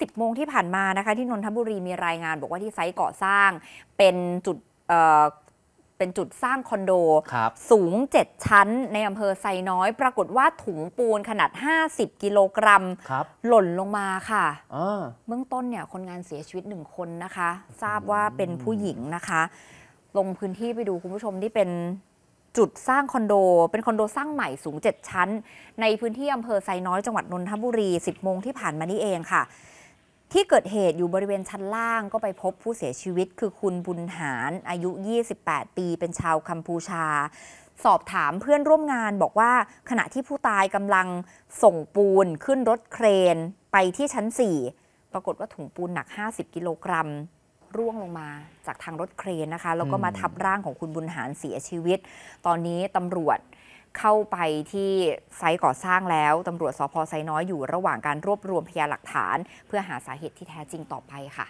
สิบโมงที่ผ่านมานะคะ ที่นนทบุรีมีรายงานบอกว่าที่ไซต์ก่อสร้างเป็นจุดเอ่อเป็นจุดสร้างคอนโด สูง 7 ชั้นในอำเภอไซน้อย ปรากฏว่าถุงปูนขนาด 50 กิโลกรัมหล่นลงมาค่ะเบื้องต้นเนี่ยคนงานเสียชีวิตหนึ่งคนนะคะ ทราบว่าเป็นผู้หญิงนะคะ ลงพื้นที่ไปดูคุณผู้ชมที่เป็นจุดสร้างคอนโด เป็นคอนโดสร้างใหม่สูง 7 ชั้น ในพื้นที่อำเภอไซน้อยจังหวัดนนทบุรี 10โมงที่ผ่านมานี่เองค่ะที่เกิดเหตุอยู่บริเวณชั้นล่างก็ไปพบผู้เสียชีวิตคือคุณบุญหารอายุ 28 ปีเป็นชาวกัมพูชา สอบถามเพื่อนร่วมงานบอกว่าขณะที่ผู้ตายกำลังส่งปูนขึ้นรถเครนไปที่ชั้น 4 ปรากฏว่าถุงปูนหนัก 50 กิโลกรัมร่วงลงมาจากทางรถเครนนะคะแล้วก็มาทับร่างของคุณบุญหารเสียชีวิตตอนนี้ตำรวจเข้าไปที่ไซต์ก่อสร้างแล้ว ตำรวจสพไซน้อยอยู่ระหว่างการรวบรวมพยานหลักฐาน เพื่อหาสาเหตุที่แท้จริงต่อไปค่ะ